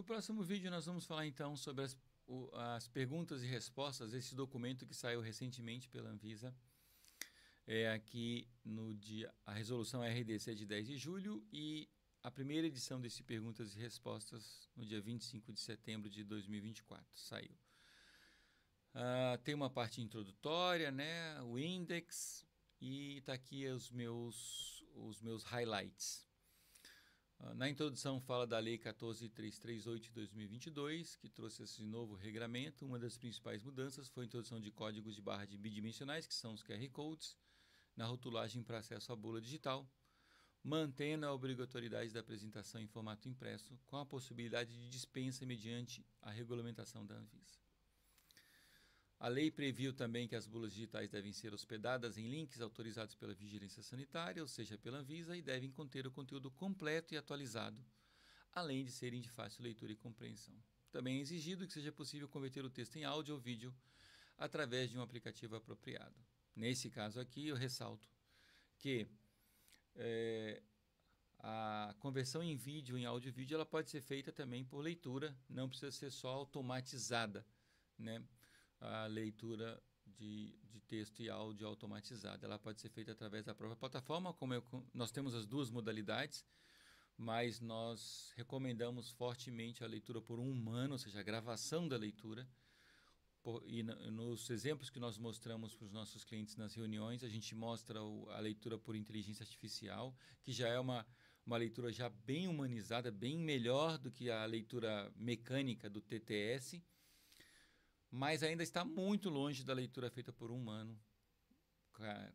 No próximo vídeo nós vamos falar então sobre as, o, as perguntas e respostas desse documento que saiu recentemente pela Anvisa. É aqui no dia a resolução RDC de 10 de julho e a primeira edição desse perguntas e respostas no dia 25 de setembro de 2024 saiu. Uh, tem uma parte introdutória, né? O index e está aqui os meus os meus highlights. Ah, na introdução fala da Lei 14338 de 2022, que trouxe esse novo regramento. Uma das principais mudanças foi a introdução de códigos de barra de bidimensionais, que são os QR codes, na rotulagem para acesso à bula digital, mantendo a obrigatoriedade da apresentação em formato impresso, com a possibilidade de dispensa mediante a regulamentação da Anvisa. A lei previu também que as bulas digitais devem ser hospedadas em links autorizados pela Vigilância Sanitária, ou seja, pela Anvisa, e devem conter o conteúdo completo e atualizado, além de serem de fácil leitura e compreensão. Também é exigido que seja possível converter o texto em áudio ou vídeo através de um aplicativo apropriado. Nesse caso aqui, eu ressalto que é, a conversão em vídeo, em áudio e vídeo, ela pode ser feita também por leitura, não precisa ser só automatizada, né? a leitura de, de texto e áudio automatizada. Ela pode ser feita através da própria plataforma, como eu, nós temos as duas modalidades, mas nós recomendamos fortemente a leitura por um humano, ou seja, a gravação da leitura. Por, e nos exemplos que nós mostramos para os nossos clientes nas reuniões, a gente mostra o, a leitura por inteligência artificial, que já é uma, uma leitura já bem humanizada, bem melhor do que a leitura mecânica do TTS mas ainda está muito longe da leitura feita por um humano,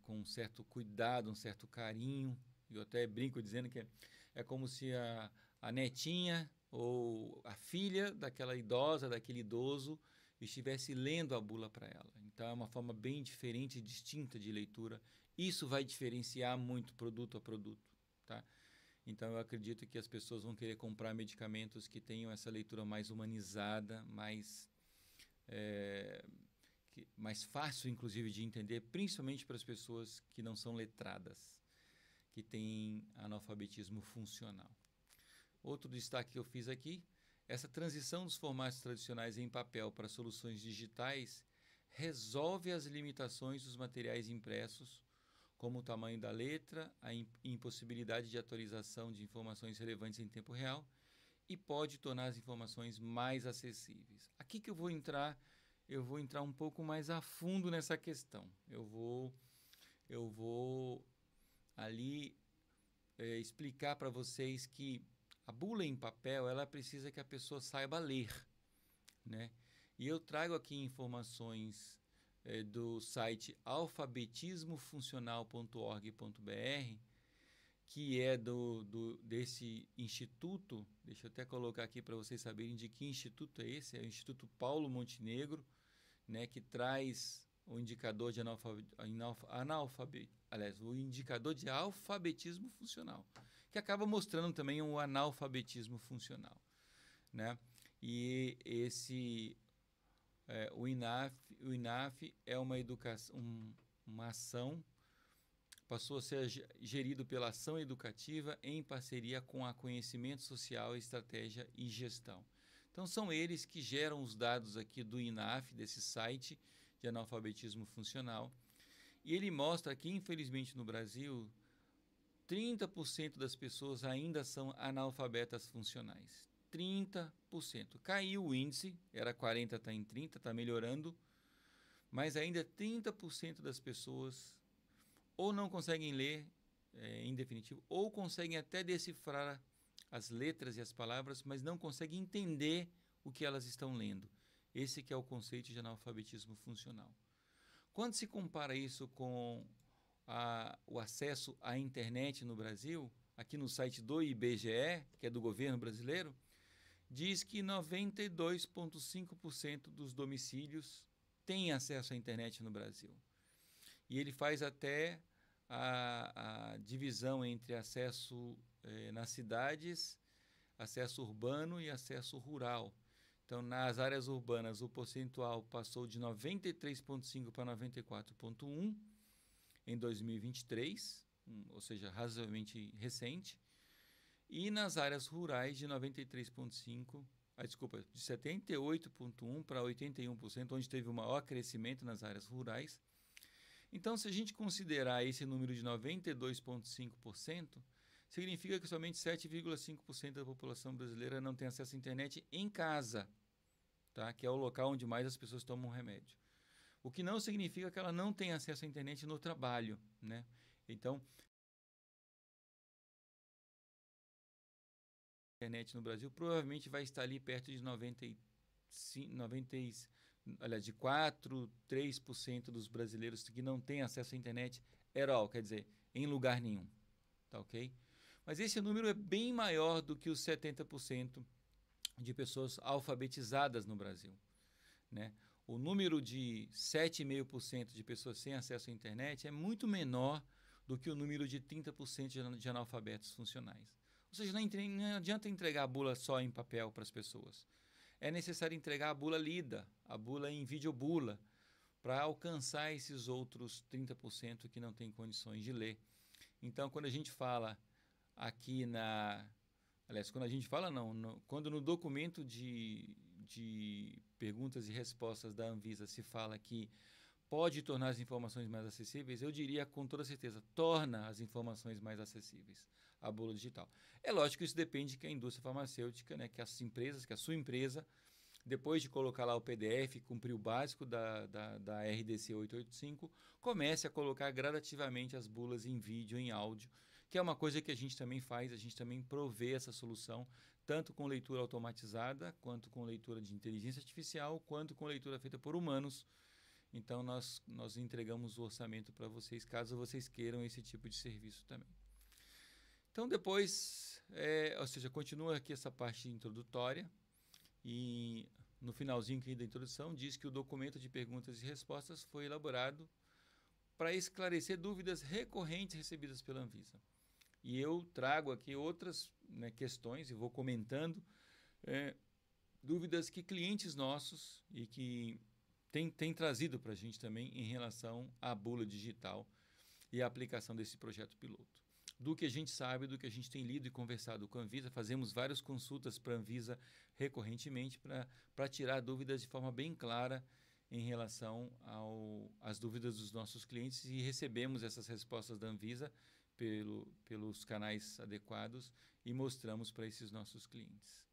com um certo cuidado, um certo carinho. Eu até brinco dizendo que é, como se a, a netinha ou a filha daquela idosa, daquele idoso, estivesse lendo a bula para ela. Então é uma forma bem diferente, distinta de leitura. Isso vai diferenciar muito produto a produto, tá? Então eu acredito que as pessoas vão querer comprar medicamentos que tenham essa leitura mais humanizada, mais é, que, mais fácil, inclusive, de entender, principalmente para as pessoas que não são letradas, que têm analfabetismo funcional. Outro destaque que eu fiz aqui, essa transição dos formatos tradicionais em papel para soluções digitais resolve as limitações dos materiais impressos, como o tamanho da letra, a impossibilidade de atualização de informações relevantes em tempo real e pode tornar as informações mais acessíveis aqui que eu vou entrar, eu vou entrar um pouco mais a fundo nessa questão. Eu vou, eu vou ali é, explicar para vocês que a bula em papel ela precisa que a pessoa saiba ler, né? E eu trago aqui informações é, do site alfabetismofuncional.org.br que é do, do, desse instituto. Deixa eu até colocar aqui para vocês saberem de que instituto é esse. É o Instituto Paulo Montenegro, né, que traz o indicador de analfabetismo, aliás, o indicador de alfabetismo funcional, que acaba mostrando também o analfabetismo funcional, né? E esse é, o INAF, o INAF é uma educação, um, uma ação passou a ser gerido pela ação educativa em parceria com a conhecimento social, estratégia e gestão. Então são eles que geram os dados aqui do INAF, desse site de analfabetismo funcional. E ele mostra que, infelizmente, no Brasil, 30% das pessoas ainda são analfabetas funcionais. 30%. Caiu o índice, era 40, está em 30, está melhorando, mas ainda 30% das pessoas ou não conseguem ler é, em definitivo, ou conseguem até decifrar as letras e as palavras, mas não conseguem entender o que elas estão lendo. Esse que é o conceito de analfabetismo funcional. Quando se compara isso com a, o acesso à internet no Brasil, aqui no site do IBGE, que é do governo brasileiro, diz que 92,5% dos domicílios têm acesso à internet no Brasil. E ele faz até a, a divisão entre acesso eh, nas cidades, acesso urbano e acesso rural. Então, nas áreas urbanas, o percentual passou de 93,5% para 94,1% em 2023, hum, ou seja, razoavelmente recente. E nas áreas rurais, de 93,5%, ah, desculpa, de 78,1% para 81%, onde teve o maior crescimento nas áreas rurais. Então, se a gente considerar esse número de 92,5%, significa que somente 7,5% da população brasileira não tem acesso à internet em casa, tá? que é o local onde mais as pessoas tomam remédio. O que não significa que ela não tem acesso à internet no trabalho. Né? Então, internet no Brasil provavelmente vai estar ali perto de 95, 96, olha, de 4, 3% dos brasileiros que não têm acesso à internet at all, quer dizer, em lugar nenhum. Tá ok? Mas esse número é bem maior do que os 70% de pessoas alfabetizadas no Brasil. Né? O número de 7,5% de pessoas sem acesso à internet é muito menor do que o número de 30% de analfabetos funcionais. Ou seja, não adianta entregar a bula só em papel para as pessoas é necessário entregar a bula lida, a bula em videobula, para alcançar esses outros 30% que não têm condições de ler. Então, quando a gente fala aqui na. Aliás, quando a gente fala, não. No, quando no documento de, de perguntas e respostas da Anvisa se fala que pode tornar as informações mais acessíveis, eu diria com toda certeza, torna as informações mais acessíveis a bula digital. É lógico que isso depende que é a indústria farmacêutica, né, que é as empresas, que é a sua empresa, depois de colocar lá o PDF, cumprir o básico da, da, da RDC 885, comece a colocar gradativamente as bulas em vídeo, em áudio, que é uma coisa que a gente também faz, a gente também provê essa solução, tanto com leitura automatizada, quanto com leitura de inteligência artificial, quanto com leitura feita por humanos. Então, nós, nós entregamos o orçamento para vocês, caso vocês queiram esse tipo de serviço também. Então, depois, é, ou seja, continua aqui essa parte introdutória e no finalzinho aqui da introdução diz que o documento de perguntas e respostas foi elaborado para esclarecer dúvidas recorrentes recebidas pela Anvisa. E eu trago aqui outras né, questões e vou comentando é, dúvidas que clientes nossos e que tem, tem trazido para a gente também em relação à bula digital e à aplicação desse projeto piloto do que a gente sabe, do que a gente tem lido e conversado com a Anvisa. Fazemos várias consultas para a Anvisa recorrentemente para tirar dúvidas de forma bem clara em relação às dúvidas dos nossos clientes e recebemos essas respostas da Anvisa pelo, pelos canais adequados e mostramos para esses nossos clientes.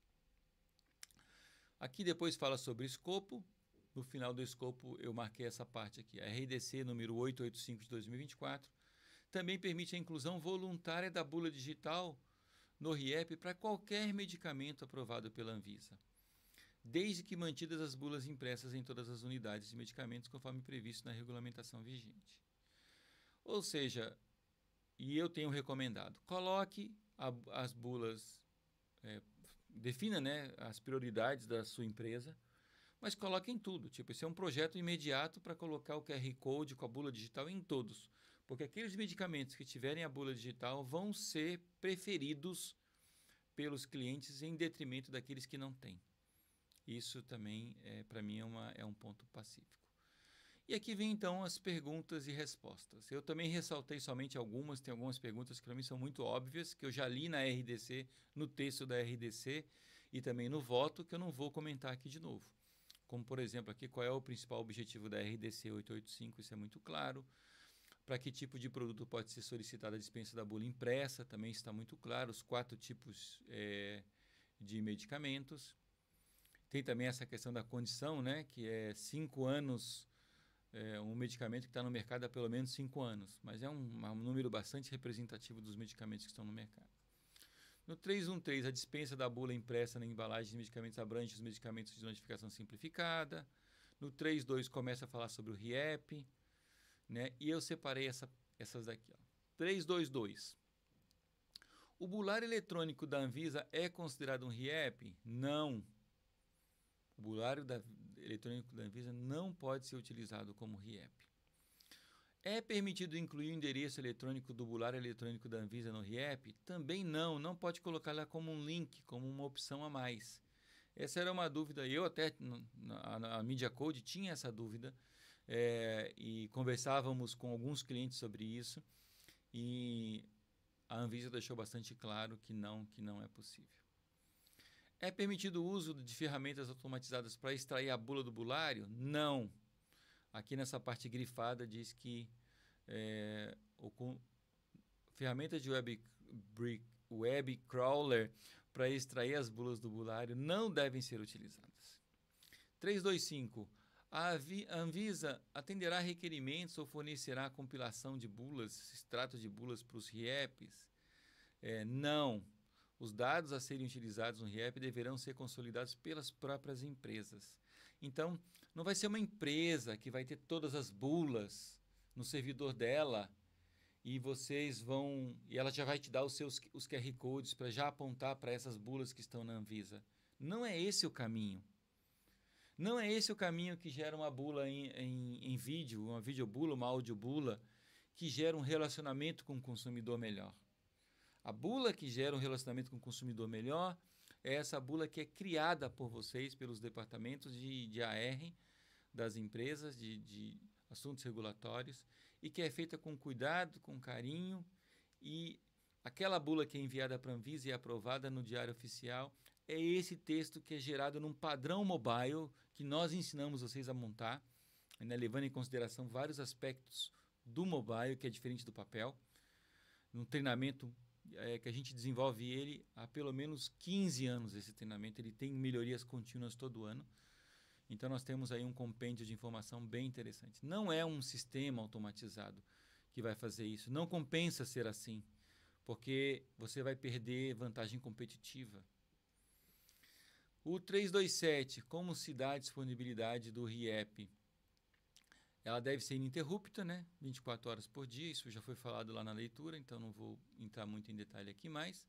Aqui depois fala sobre escopo. No final do escopo, eu marquei essa parte aqui. A RDC número 885 de 2024 também permite a inclusão voluntária da bula digital no RIEP para qualquer medicamento aprovado pela Anvisa, desde que mantidas as bulas impressas em todas as unidades de medicamentos conforme previsto na regulamentação vigente. Ou seja, e eu tenho recomendado, coloque a, as bulas, é, defina né, as prioridades da sua empresa, mas coloque em tudo. Tipo, esse é um projeto imediato para colocar o QR Code com a bula digital em todos. Porque aqueles medicamentos que tiverem a bula digital vão ser preferidos pelos clientes em detrimento daqueles que não têm. Isso também, é, para mim, é, uma, é um ponto pacífico. E aqui vem então as perguntas e respostas. Eu também ressaltei somente algumas, tem algumas perguntas que para mim são muito óbvias, que eu já li na RDC, no texto da RDC e também no voto, que eu não vou comentar aqui de novo. Como, por exemplo, aqui, qual é o principal objetivo da RDC 885? Isso é muito claro. Para que tipo de produto pode ser solicitada a dispensa da bula impressa, também está muito claro, os quatro tipos é, de medicamentos. Tem também essa questão da condição, né, que é cinco anos, é, um medicamento que está no mercado há pelo menos cinco anos, mas é um, um número bastante representativo dos medicamentos que estão no mercado. No 313, a dispensa da bula impressa na embalagem de medicamentos abrange os medicamentos de notificação simplificada. No 32, começa a falar sobre o RIEP. Né? E eu separei essa, essas daqui. Ó. 322. O bular eletrônico da Anvisa é considerado um RIEP? Não. O bulário da, eletrônico da Anvisa não pode ser utilizado como RIEP. É permitido incluir o endereço eletrônico do bulário eletrônico da Anvisa no RIEP? Também não, não pode colocar lá como um link, como uma opção a mais. Essa era uma dúvida, eu até, a, a Media Code tinha essa dúvida, é, e conversávamos com alguns clientes sobre isso e a Anvisa deixou bastante claro que não, que não é possível. É permitido o uso de ferramentas automatizadas para extrair a bula do bulário? Não. Aqui nessa parte grifada diz que é, o, com, ferramentas de web, web crawler para extrair as bulas do bulário não devem ser utilizadas. 325. A Anvisa atenderá requerimentos ou fornecerá compilação de bulas, extratos de bulas para os RIEPs? É, não. Os dados a serem utilizados no RIEP deverão ser consolidados pelas próprias empresas. Então, não vai ser uma empresa que vai ter todas as bulas no servidor dela e vocês vão. E ela já vai te dar os seus os QR Codes para já apontar para essas bulas que estão na Anvisa. Não é esse o caminho. Não é esse o caminho que gera uma bula em, em, em vídeo, uma videobula, uma audiobula, que gera um relacionamento com o consumidor melhor. A bula que gera um relacionamento com o consumidor melhor é essa bula que é criada por vocês, pelos departamentos de, de AR, das empresas, de, de assuntos regulatórios, e que é feita com cuidado, com carinho, e aquela bula que é enviada para a Anvisa e é aprovada no Diário Oficial é esse texto que é gerado num padrão mobile que nós ensinamos vocês a montar, né, levando em consideração vários aspectos do mobile, que é diferente do papel. Num treinamento é, que a gente desenvolve ele há pelo menos 15 anos, esse treinamento, ele tem melhorias contínuas todo ano. Então, nós temos aí um compêndio de informação bem interessante. Não é um sistema automatizado que vai fazer isso. Não compensa ser assim, porque você vai perder vantagem competitiva. O 327, como se dá a disponibilidade do RIEP? Ela deve ser ininterrupta, né? 24 horas por dia, isso já foi falado lá na leitura, então não vou entrar muito em detalhe aqui mais.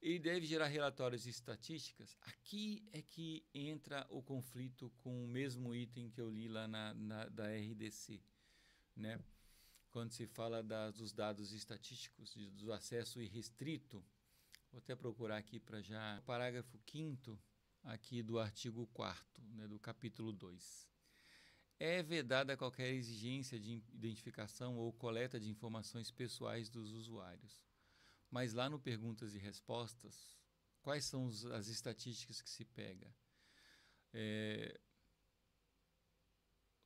Ele deve gerar relatórios e estatísticas. Aqui é que entra o conflito com o mesmo item que eu li lá na, na da RDC, né? Quando se fala dos dados estatísticos, do acesso irrestrito, vou até procurar aqui para já. O parágrafo 5 aqui do artigo 4 né, do capítulo 2. É vedada qualquer exigência de identificação ou coleta de informações pessoais dos usuários. Mas lá no Perguntas e Respostas, quais são os, as estatísticas que se pega? É,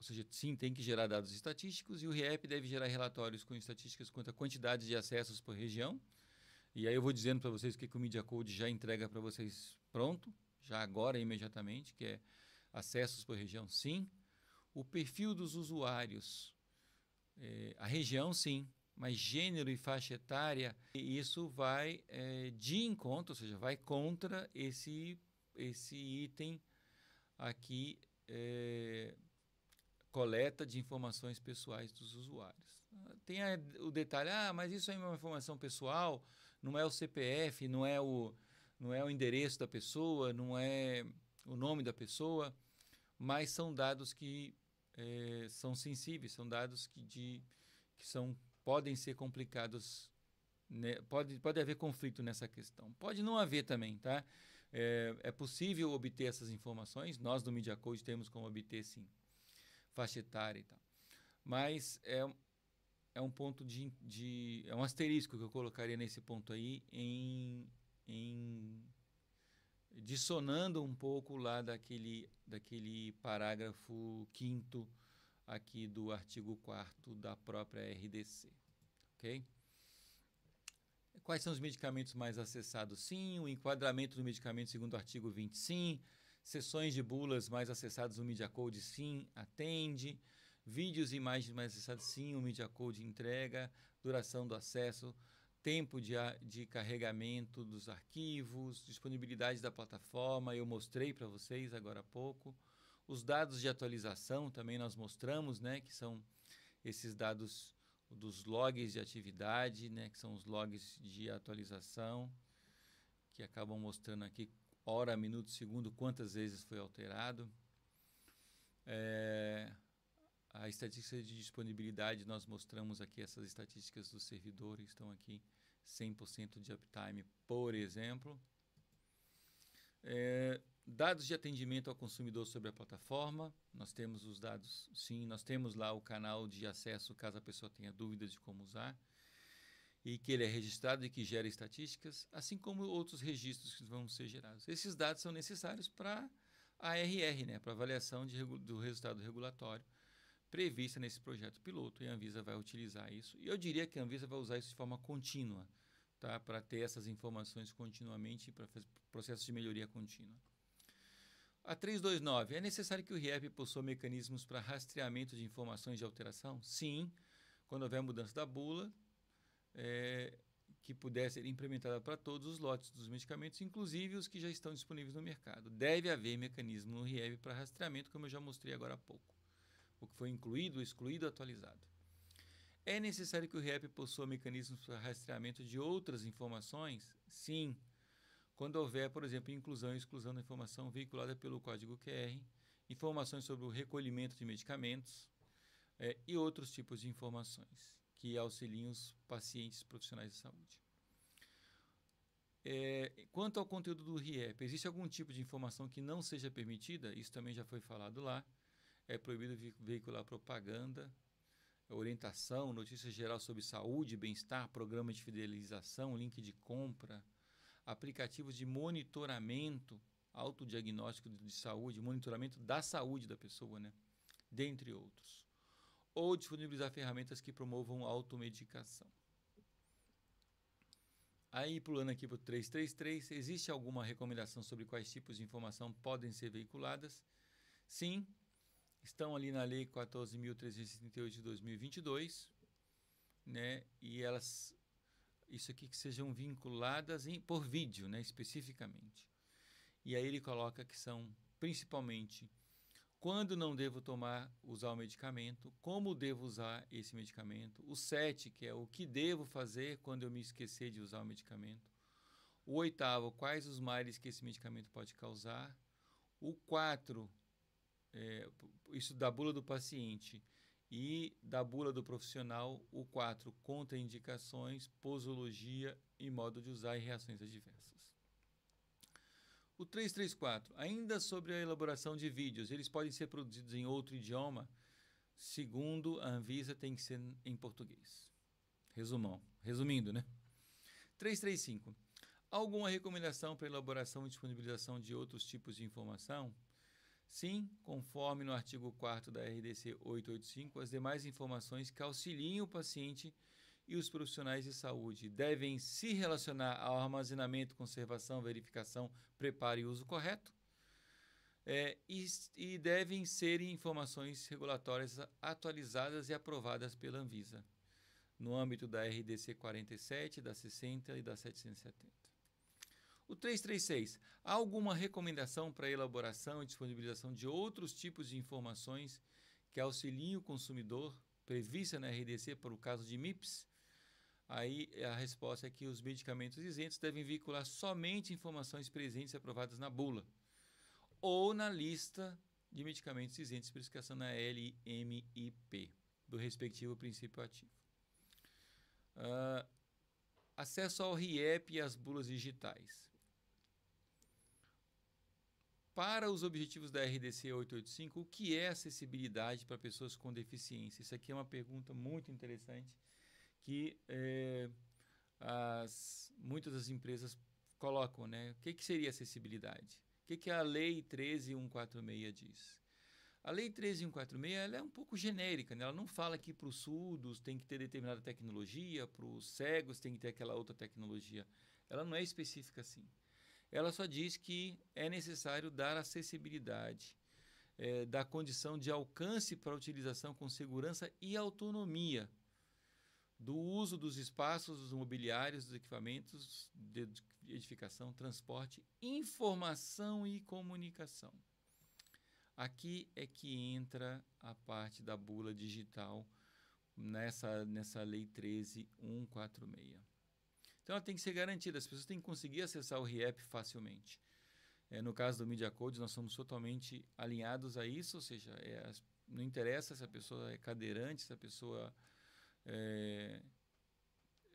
ou seja, sim, tem que gerar dados estatísticos e o REAP deve gerar relatórios com estatísticas quanto à quantidade de acessos por região. E aí eu vou dizendo para vocês o que, que o Media Code já entrega para vocês pronto, já agora imediatamente, que é acessos por região, sim. O perfil dos usuários, é, a região, sim, mas gênero e faixa etária, isso vai é, de encontro, ou seja, vai contra esse, esse item aqui, é, coleta de informações pessoais dos usuários. Tem a, o detalhe, ah, mas isso é uma informação pessoal, não é o CPF, não é o, não é o endereço da pessoa, não é o nome da pessoa, mas são dados que é, são sensíveis, são dados que, de, que são, podem ser complicados, né? pode, pode haver conflito nessa questão. Pode não haver também, tá? É, é possível obter essas informações, nós do MediaCode temos como obter, sim, faixa etária e tal. Mas é, é um ponto de, de. É um asterisco que eu colocaria nesse ponto aí em dissonando um pouco lá daquele, daquele parágrafo 5 aqui do artigo 4 da própria RDC. Ok? Quais são os medicamentos mais acessados? Sim, o enquadramento do medicamento segundo o artigo 20, sim. Sessões de bulas mais acessadas no Media Code, sim, atende. Vídeos e imagens mais acessados, sim, o Media Code entrega. Duração do acesso, tempo de, de carregamento dos arquivos, disponibilidade da plataforma, eu mostrei para vocês agora há pouco. Os dados de atualização também nós mostramos, né, que são esses dados dos logs de atividade, né, que são os logs de atualização, que acabam mostrando aqui hora, minuto, segundo, quantas vezes foi alterado. É, a estatística de disponibilidade, nós mostramos aqui essas estatísticas do servidor, estão aqui 100% de uptime, por exemplo. É, dados de atendimento ao consumidor sobre a plataforma, nós temos os dados, sim, nós temos lá o canal de acesso caso a pessoa tenha dúvidas de como usar e que ele é registrado e que gera estatísticas, assim como outros registros que vão ser gerados. Esses dados são necessários para a ARR, né, para avaliação de, do resultado regulatório prevista nesse projeto piloto e a Anvisa vai utilizar isso. E eu diria que a Anvisa vai usar isso de forma contínua, tá? para ter essas informações continuamente para fazer processos de melhoria contínua. A 329, é necessário que o RIEP possua mecanismos para rastreamento de informações de alteração? Sim, quando houver mudança da bula, é, que pudesse ser implementada para todos os lotes dos medicamentos, inclusive os que já estão disponíveis no mercado. Deve haver mecanismo no RIEP para rastreamento, como eu já mostrei agora há pouco o que foi incluído, excluído, atualizado. É necessário que o REAP possua mecanismos para rastreamento de outras informações? Sim. Quando houver, por exemplo, inclusão e exclusão da informação veiculada pelo código QR, informações sobre o recolhimento de medicamentos é, e outros tipos de informações que auxiliem os pacientes profissionais de saúde. É, quanto ao conteúdo do RIEP, existe algum tipo de informação que não seja permitida? Isso também já foi falado lá é proibido veicular propaganda, orientação, notícia geral sobre saúde, bem-estar, programa de fidelização, link de compra, aplicativos de monitoramento, autodiagnóstico de saúde, monitoramento da saúde da pessoa, né? dentre outros. Ou disponibilizar ferramentas que promovam automedicação. Aí, pulando aqui para o 333, existe alguma recomendação sobre quais tipos de informação podem ser veiculadas? Sim, estão ali na Lei 14.338 de 2022, né? E elas, isso aqui que sejam vinculadas em, por vídeo, né? Especificamente. E aí ele coloca que são principalmente quando não devo tomar, usar o medicamento, como devo usar esse medicamento, o 7, que é o que devo fazer quando eu me esquecer de usar o medicamento, o oitavo, quais os males que esse medicamento pode causar, o 4, é, isso da bula do paciente e da bula do profissional, o 4, contraindicações, posologia e modo de usar e reações adversas. O 334, ainda sobre a elaboração de vídeos, eles podem ser produzidos em outro idioma, segundo a Anvisa tem que ser em português. Resumão, resumindo, né? 335. Alguma recomendação para elaboração e disponibilização de outros tipos de informação? Sim, conforme no artigo 4 da RDC 885, as demais informações que auxiliem o paciente e os profissionais de saúde devem se relacionar ao armazenamento, conservação, verificação, preparo e uso correto, é, e, e devem ser informações regulatórias atualizadas e aprovadas pela Anvisa, no âmbito da RDC 47, da 60 e da 770. O 336, há alguma recomendação para elaboração e disponibilização de outros tipos de informações que auxiliem o consumidor prevista na RDC para o caso de MIPS? Aí a resposta é que os medicamentos isentos devem vincular somente informações presentes aprovadas na bula ou na lista de medicamentos isentos especificação na LMIP do respectivo princípio ativo. Uh, acesso ao RIEP e às bulas digitais para os objetivos da RDC 885, o que é acessibilidade para pessoas com deficiência? Isso aqui é uma pergunta muito interessante que é, as, muitas das empresas colocam, né? O que, que seria acessibilidade? O que, que a Lei 13146 diz? A Lei 13146 ela é um pouco genérica, né? ela não fala que para os surdos tem que ter determinada tecnologia, para os cegos tem que ter aquela outra tecnologia. Ela não é específica assim ela só diz que é necessário dar acessibilidade, é, dar condição de alcance para utilização com segurança e autonomia do uso dos espaços, dos mobiliários, dos equipamentos de edificação, transporte, informação e comunicação. Aqui é que entra a parte da bula digital nessa, nessa Lei 13146. Então ela tem que ser garantida, as pessoas têm que conseguir acessar o RIEP facilmente. É, no caso do Media Code, nós somos totalmente alinhados a isso, ou seja, é, não interessa se a pessoa é cadeirante, se a pessoa é,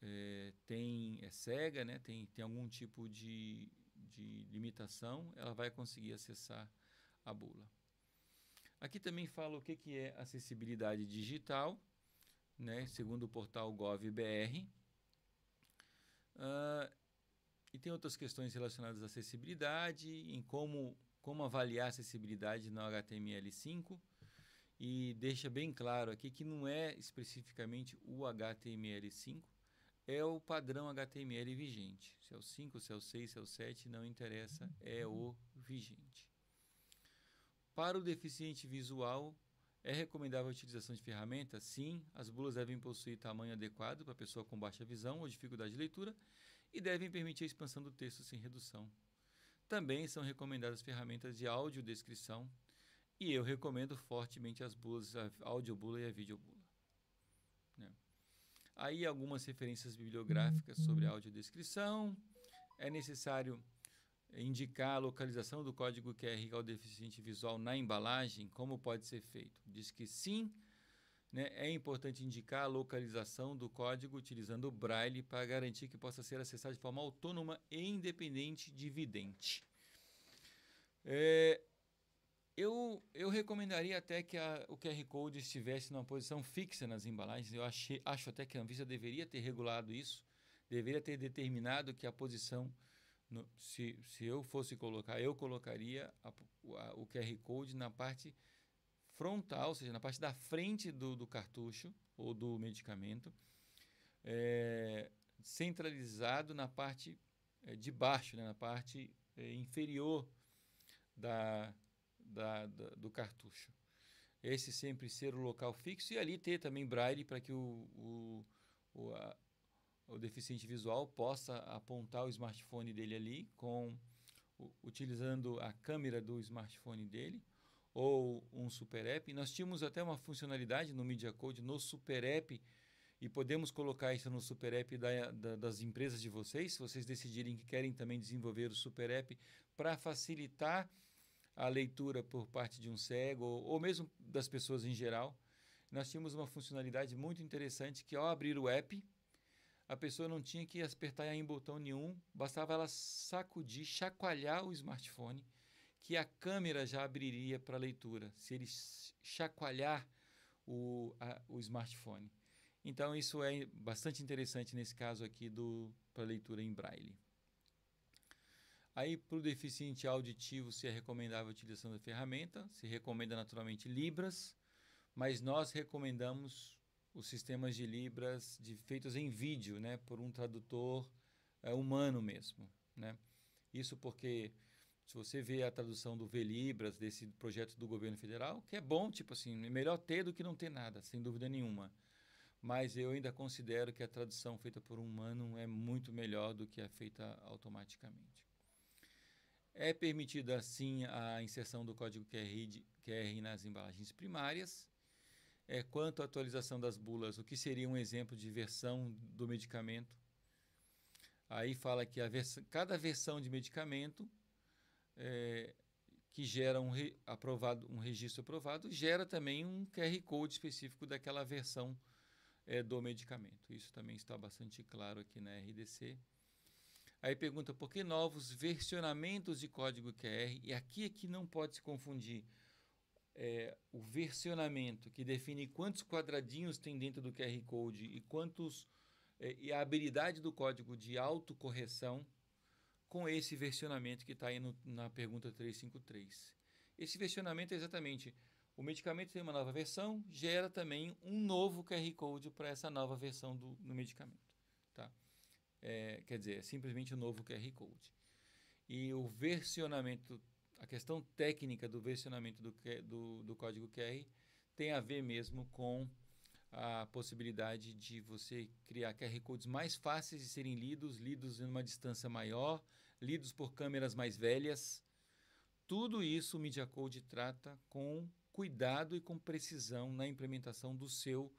é, tem, é cega, né? tem, tem algum tipo de, de limitação, ela vai conseguir acessar a bula. Aqui também fala o que, que é acessibilidade digital, né? segundo o portal GovBR. Uh, e tem outras questões relacionadas à acessibilidade, em como, como avaliar a acessibilidade no HTML5. E deixa bem claro aqui que não é especificamente o HTML5, é o padrão HTML vigente. Se é o 5, se é o 6, se é o 7, não interessa, é o vigente. Para o deficiente visual, é recomendável a utilização de ferramentas? Sim, as bulas devem possuir tamanho adequado para pessoa com baixa visão ou dificuldade de leitura e devem permitir a expansão do texto sem redução. Também são recomendadas ferramentas de audiodescrição e eu recomendo fortemente as bulas, a audiobula e a videobula. Né? Aí algumas referências bibliográficas sobre a audiodescrição. É necessário indicar a localização do código QR ao deficiente visual na embalagem, como pode ser feito? Diz que sim, né, é importante indicar a localização do código utilizando o braille para garantir que possa ser acessado de forma autônoma e independente de vidente. É, eu, eu recomendaria até que a, o QR Code estivesse numa posição fixa nas embalagens. Eu achei, acho até que a Anvisa deveria ter regulado isso, deveria ter determinado que a posição no, se, se eu fosse colocar, eu colocaria a, a, o QR Code na parte frontal, ou seja, na parte da frente do, do cartucho ou do medicamento, é, centralizado na parte é, de baixo, né, na parte é, inferior da, da, da, do cartucho. Esse sempre ser o local fixo e ali ter também braille para que o, o, o a, o deficiente visual possa apontar o smartphone dele ali com utilizando a câmera do smartphone dele ou um super app. Nós tínhamos até uma funcionalidade no Media Code no super app e podemos colocar isso no super app da, da, das empresas de vocês, se vocês decidirem que querem também desenvolver o super app para facilitar a leitura por parte de um cego ou, ou mesmo das pessoas em geral. Nós tínhamos uma funcionalidade muito interessante que ao abrir o app, a pessoa não tinha que apertar em botão nenhum, bastava ela sacudir, chacoalhar o smartphone, que a câmera já abriria para leitura, se ele chacoalhar o, a, o smartphone. Então, isso é bastante interessante nesse caso aqui para leitura em braille. Aí, para o deficiente auditivo, se é recomendável a utilização da ferramenta, se recomenda naturalmente Libras, mas nós recomendamos os sistemas de libras de, feitos em vídeo, né, por um tradutor é, humano mesmo, né? Isso porque se você vê a tradução do Velibras desse projeto do governo federal, que é bom, tipo assim, é melhor ter do que não ter nada, sem dúvida nenhuma. Mas eu ainda considero que a tradução feita por um humano é muito melhor do que a feita automaticamente. É permitida, sim, a inserção do código QR, QR nas embalagens primárias, é, quanto à atualização das bulas, o que seria um exemplo de versão do medicamento? Aí fala que vers cada versão de medicamento é, que gera um, aprovado, um registro aprovado gera também um QR Code específico daquela versão é, do medicamento. Isso também está bastante claro aqui na RDC. Aí pergunta por que novos versionamentos de código QR? E aqui é que não pode se confundir é, o versionamento, que define quantos quadradinhos tem dentro do QR Code e quantos é, e a habilidade do código de autocorreção com esse versionamento que está aí no, na pergunta 353. Esse versionamento é exatamente o medicamento tem uma nova versão, gera também um novo QR Code para essa nova versão do, do medicamento. Tá? É, quer dizer, é simplesmente o um novo QR Code. E o versionamento a questão técnica do versionamento do, do, do código QR tem a ver mesmo com a possibilidade de você criar QR codes mais fáceis de serem lidos, lidos em uma distância maior, lidos por câmeras mais velhas. Tudo isso o Media Code trata com cuidado e com precisão na implementação do seu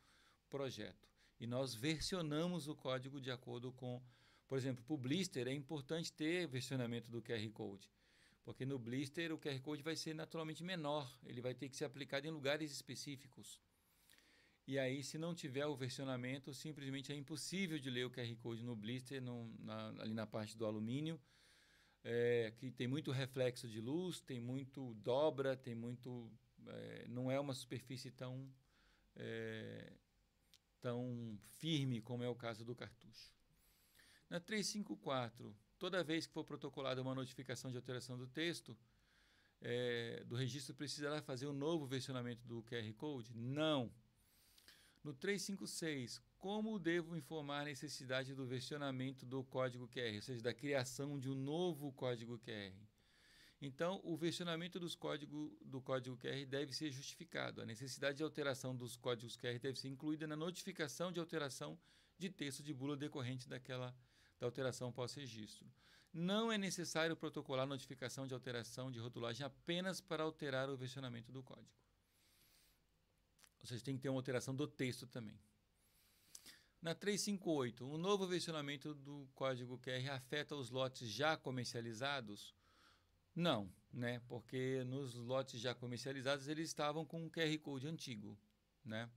projeto. E nós versionamos o código de acordo com, por exemplo, para o Blister é importante ter versionamento do QR Code. Porque no blister o QR Code vai ser naturalmente menor, ele vai ter que ser aplicado em lugares específicos. E aí, se não tiver o versionamento, simplesmente é impossível de ler o QR Code no blister, no, na, ali na parte do alumínio, é, que tem muito reflexo de luz, tem muito dobra, tem muito. É, não é uma superfície tão, é, tão firme como é o caso do cartucho. Na 354, toda vez que for protocolada uma notificação de alteração do texto, é, do registro, precisará fazer um novo versionamento do QR Code? Não. No 356, como devo informar a necessidade do versionamento do código QR, ou seja, da criação de um novo código QR? Então, o versionamento dos código, do código QR deve ser justificado. A necessidade de alteração dos códigos QR deve ser incluída na notificação de alteração de texto de bula decorrente daquela da alteração pós-registro. Não é necessário protocolar notificação de alteração de rotulagem apenas para alterar o versionamento do código. Ou seja, tem que ter uma alteração do texto também. Na 358, o um novo versionamento do código QR afeta os lotes já comercializados? Não, né? Porque nos lotes já comercializados eles estavam com um QR Code antigo, né?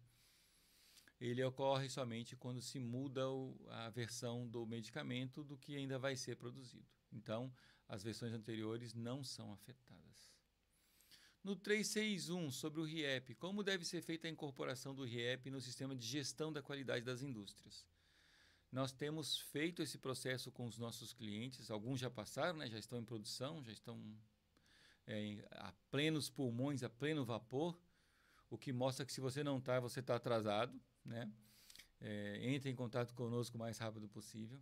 ele ocorre somente quando se muda o, a versão do medicamento do que ainda vai ser produzido. Então, as versões anteriores não são afetadas. No 361, sobre o RIEP, como deve ser feita a incorporação do RIEP no sistema de gestão da qualidade das indústrias? Nós temos feito esse processo com os nossos clientes, alguns já passaram, né? já estão em produção, já estão é, a plenos pulmões, a pleno vapor, o que mostra que se você não está, você está atrasado né? É, entre em contato conosco o mais rápido possível.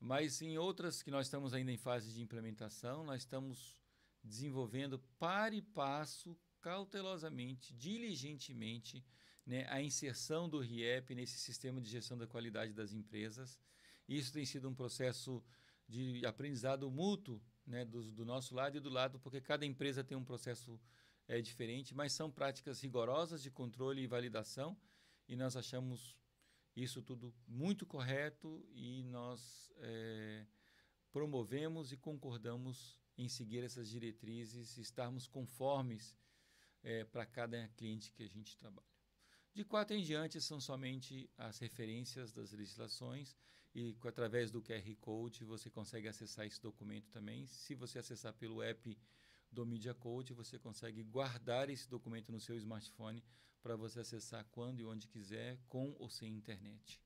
Mas em outras que nós estamos ainda em fase de implementação, nós estamos desenvolvendo par e passo, cautelosamente, diligentemente, né, a inserção do RIEP nesse sistema de gestão da qualidade das empresas. Isso tem sido um processo de aprendizado mútuo né, do, do nosso lado e do lado, porque cada empresa tem um processo é, diferente, mas são práticas rigorosas de controle e validação e nós achamos isso tudo muito correto e nós é, promovemos e concordamos em seguir essas diretrizes, estarmos conformes é, para cada cliente que a gente trabalha. De quatro em diante são somente as referências das legislações e através do QR Code você consegue acessar esse documento também. Se você acessar pelo app do Media Coach, você consegue guardar esse documento no seu smartphone para você acessar quando e onde quiser, com ou sem internet.